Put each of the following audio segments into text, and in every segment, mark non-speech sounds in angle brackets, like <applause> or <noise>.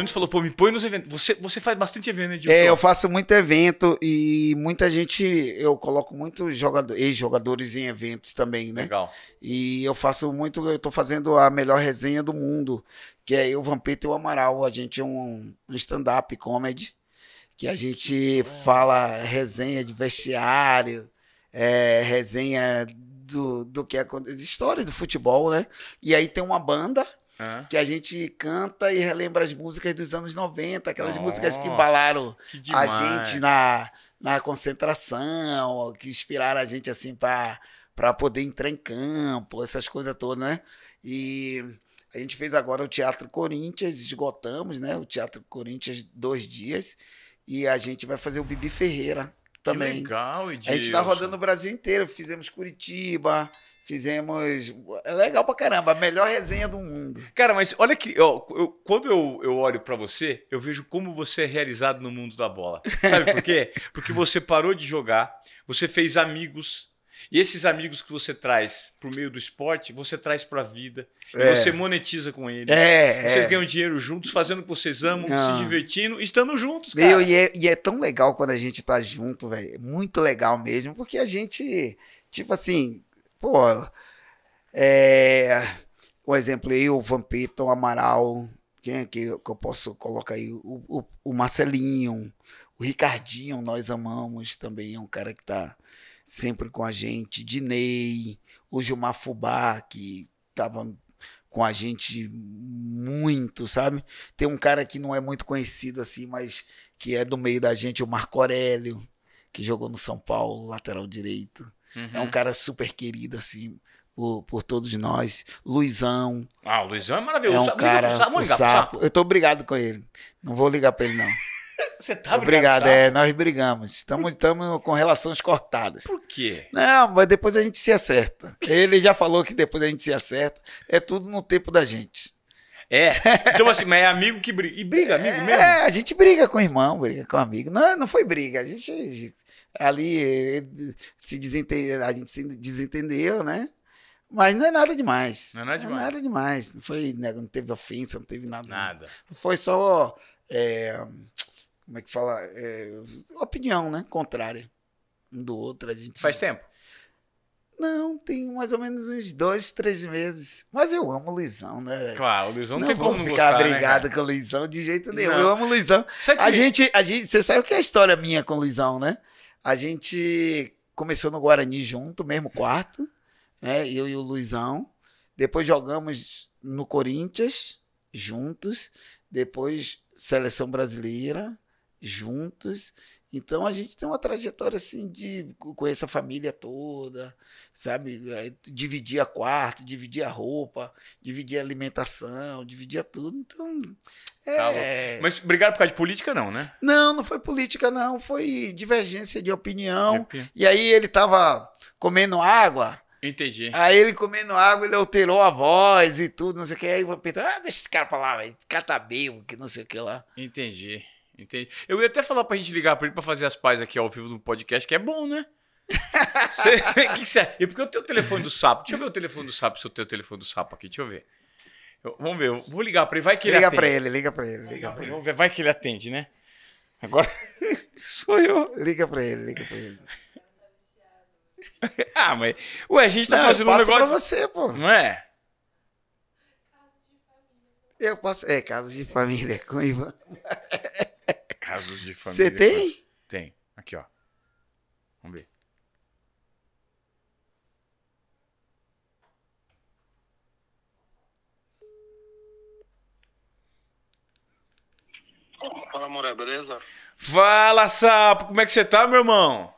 Nunes falou, pô, me põe nos eventos. Você, você faz bastante evento né, É, eu faço muito evento e muita gente, eu coloco muitos jogador, ex-jogadores em eventos também, né? Legal. E eu faço muito, eu tô fazendo a melhor resenha do mundo, que é eu, Vampeta e o Amaral. A gente é um, um stand-up comedy, que a gente é. fala resenha de vestiário, é, resenha do, do que acontece, história do futebol, né? E aí tem uma banda que a gente canta e relembra as músicas dos anos 90, aquelas Nossa, músicas que embalaram que a gente na, na concentração, que inspiraram a gente assim para poder entrar em campo, essas coisas todas, né? E a gente fez agora o Teatro Corinthians, esgotamos, né? O Teatro Corinthians dois dias. E a gente vai fazer o Bibi Ferreira também. Que legal, A gente tá rodando o Brasil inteiro. Fizemos Curitiba, fizemos. É legal pra caramba, a melhor resenha do mundo. Cara, mas olha que. Ó, eu, quando eu, eu olho para você, eu vejo como você é realizado no mundo da bola. Sabe por quê? <laughs> Porque você parou de jogar, você fez amigos. E esses amigos que você traz pro meio do esporte, você traz pra vida. É. você monetiza com eles. É, vocês é. ganham dinheiro juntos, fazendo o que vocês amam, Não. se divertindo, estando juntos, cara. Meu, e, é, e é tão legal quando a gente tá junto, velho. Muito legal mesmo, porque a gente, tipo assim, pô. É. um exemplo, o Vampeta, o Amaral, quem é que, que eu posso colocar aí? O, o, o Marcelinho, o Ricardinho, nós amamos também, é um cara que tá sempre com a gente, Dinei, o Gilmar Fubá, que tava com a gente muito, sabe? Tem um cara que não é muito conhecido assim, mas que é do meio da gente, o Marco Aurélio, que jogou no São Paulo, lateral direito. Uhum. É um uhum. cara super querido, assim, por, por todos nós. Luizão. Ah, o Luizão é maravilhoso. É um cara, Liga Sapo, o sapo. Eu tô obrigado com ele. Não vou ligar pra ele, não. <laughs> Você tá Obrigado, é, nós brigamos. Estamos, estamos com relações cortadas. Por quê? Não, mas depois a gente se acerta. Ele já falou que depois a gente se acerta. É tudo no tempo da gente. É. Então, assim, mas é amigo que briga. E briga, amigo é, mesmo? É, a gente briga com o irmão, briga com o amigo. Não, não foi briga. A gente. A gente ali ele, se desente... a gente se desentendeu, né? Mas não é nada demais. Não é nada demais. Não é nada demais. Não, foi, né, não teve ofensa, não teve nada. Nada. Foi só. É, como é que fala? É, opinião, né? Contrária um do outro. A gente... Faz tempo? Não, tem mais ou menos uns dois, três meses. Mas eu amo o Luizão, né? Claro, o Luizão não, não tem como ficar gostar, né, brigado né, com o Luizão de jeito nenhum. Não. Eu amo o Luizão. Que... A gente, a gente, você sabe o que é a história minha com o Luizão, né? A gente começou no Guarani junto, mesmo quarto, né? Eu e o Luizão. Depois jogamos no Corinthians juntos, depois seleção brasileira, juntos. Então a gente tem uma trajetória assim de conhecer a família toda, sabe? Dividir a quarto, dividir a roupa, dividir a alimentação, dividir tudo. Então. É... Tá Mas brigaram por causa de política, não, né? Não, não foi política, não. Foi divergência de opinião. De E aí ele tava comendo água. Entendi. Aí ele comendo água, ele alterou a voz e tudo, não sei o que. Aí o Pedro, ah, deixa esse cara pra lá, velho. Catabeu, tá que não sei o que lá. Entendi. Entende? Eu ia até falar pra gente ligar pra ele pra fazer as pazes aqui ao vivo no podcast, que é bom, né? <laughs> Cê, <laughs> que que é? E porque eu tenho o telefone do sapo. Deixa eu ver o telefone do sapo, se eu tenho o telefone do sapo aqui, deixa eu ver. Eu, vamos ver, eu vou ligar pra ele, vai que ele liga atende. Pra ele, liga pra ele, liga, liga pra ele. Vamos ver, vai que ele atende, né? Agora <laughs> sou eu. Liga pra ele, liga pra ele. ah, mas. Ué, a gente tá não, fazendo um negócio. Pra você, pô. Não é? Eu passo. É, casa de família com Ivan. Casos de família. Você tem? Tem. Aqui, ó. Vamos ver. Fala, Moré, beleza? Fala, Sapo! Como é que você tá, meu irmão?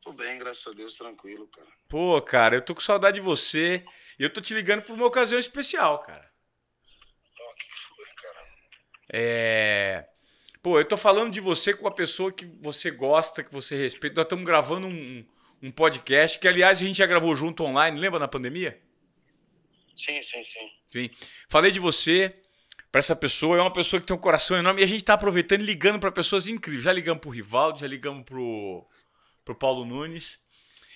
Tô bem, graças a Deus, tranquilo, cara. Pô, cara, eu tô com saudade de você. E eu tô te ligando por uma ocasião especial, cara. Oh, que foi, cara? É. Pô, eu tô falando de você com uma pessoa que você gosta, que você respeita. Nós estamos gravando um, um podcast que, aliás, a gente já gravou junto online, lembra na pandemia? Sim, sim, sim. Sim. Falei de você para essa pessoa, é uma pessoa que tem um coração enorme e a gente tá aproveitando e ligando para pessoas incríveis. Já ligamos pro Rivaldo, já ligamos pro, pro Paulo Nunes.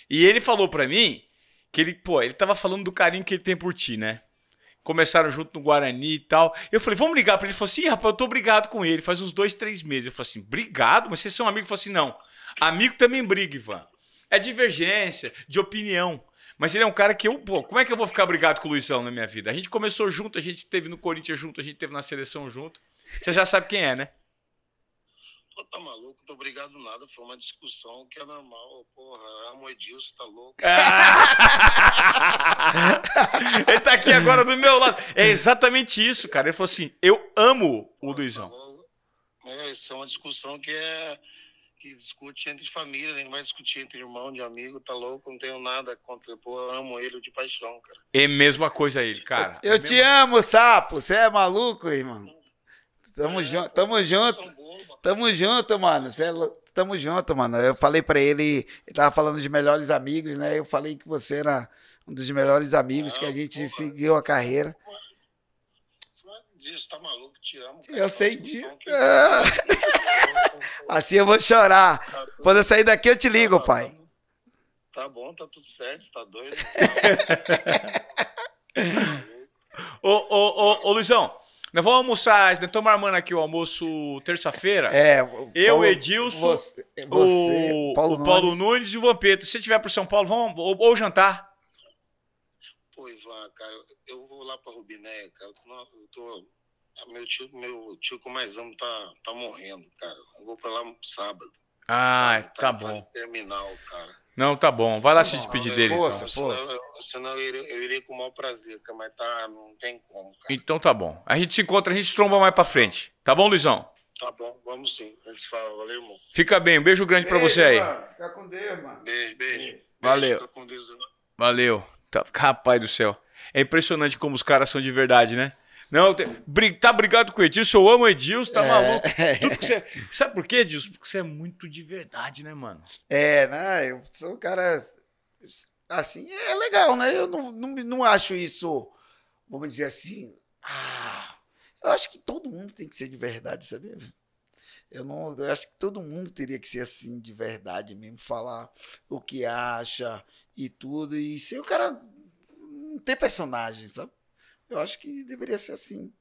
E ele falou para mim que ele, pô, ele tava falando do carinho que ele tem por ti, né? começaram junto no Guarani e tal. Eu falei, vamos ligar para ele. Ele falou assim, rapaz, eu tô brigado com ele, faz uns dois, três meses. Eu falei assim, obrigado? Mas vocês são amigos? Ele falou assim, não, amigo também briga, Ivan. É divergência, de opinião. Mas ele é um cara que eu. Pô, como é que eu vou ficar brigado com o Luizão na minha vida? A gente começou junto, a gente teve no Corinthians junto, a gente teve na seleção junto. Você já sabe quem é, né? Pô, tá maluco, tô obrigado nada. Foi uma discussão que é normal. Porra, amo é Edilson, tá louco. Ah! <laughs> ele tá aqui agora do meu lado. É exatamente isso, cara. Ele falou assim: eu amo o Luizão. É, isso é uma discussão que é. Que discute entre família, nem né, vai discutir entre irmão, de amigo, tá louco, não tenho nada contra. Pô, amo ele de paixão, cara. É mesma coisa ele, cara. Eu, eu é te mesma... amo, sapo, você é maluco, irmão. Tamo, é, jun... Tamo junto. Tamo junto, mano. é Tamo junto, mano. Eu falei para ele, ele tava falando de melhores amigos, né? Eu falei que você era um dos melhores amigos, não, que a gente seguiu a carreira. Você tá maluco, te amo. Cara. Eu sei disso. Que... Tá <laughs> assim eu vou chorar. Tá Quando eu sair daqui, eu te ligo, tá pai. Tá bom, tá tudo certo, tá doido. <laughs> ô, ô, ô, ô, Luizão. Nós vamos almoçar, nós né? estamos armando aqui o almoço terça-feira. É, Paulo, eu, Edilson, você, você, o, Paulo, o Paulo Nunes. Nunes. e o Vampeta. Se tiver para São Paulo, vamos ou, ou, jantar. Pô, Ivan, cara, eu vou lá para Rubiné, cara. Eu tô, meu tio, meu tio que eu mais amo tá, tá morrendo, cara. Eu vou para lá sábado. Ah, sabe? tá, tá bom. Terminal, cara. Não, tá bom. Vai lá se despedir não, dele. Força, então. força. Senão, eu, senão eu, irei, com o maior prazer, mas tá, não tem como. Cara. Então tá bom. A gente se encontra, a gente se tromba mais pra frente. Tá bom, Luizão? Tá bom, vamos sim. A gente Valeu, irmão. Fica bem. Um beijo grande beijo, pra você aí. Mano. Fica com Deus, mano. Beijo, beijo. beijo Valeu. Fica com Deus, Valeu. Tá, rapaz do céu. É impressionante como os caras são de verdade, né? Não, tá brigado com o Edilson, eu amo o Edilson, tá é. maluco. <laughs> Tudo que Sabe por quê, Edilson? Porque você é muito de verdade, né, mano? É, né? Eu sou um cara. Assim, é legal, né? Eu não, não, não acho isso, vamos dizer assim. Ah, eu acho que todo mundo tem que ser de verdade, sabia? Eu, não, eu acho que todo mundo teria que ser assim, de verdade mesmo, falar o que acha e tudo. E ser o cara não ter personagem, sabe? Eu acho que deveria ser assim.